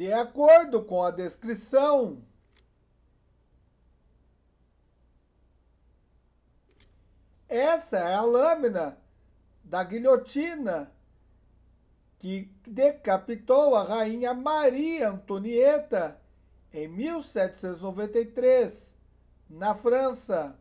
De acordo com a descrição, essa é a lâmina da guilhotina que decapitou a rainha Maria Antonieta em 1793, na França.